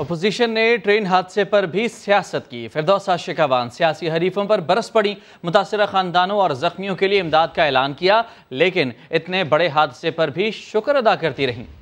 opposition ने train हादसे पर भी सियासत की फिरदौस आशिकावान सियासी हरीफों पर बरस पड़ी मुतासर खानदानों और ज़ख्मियों के लिए इमदाद का ऐलान किया लेकिन इतने बड़े हादसे पर भी शुक्र अदा करती रहीं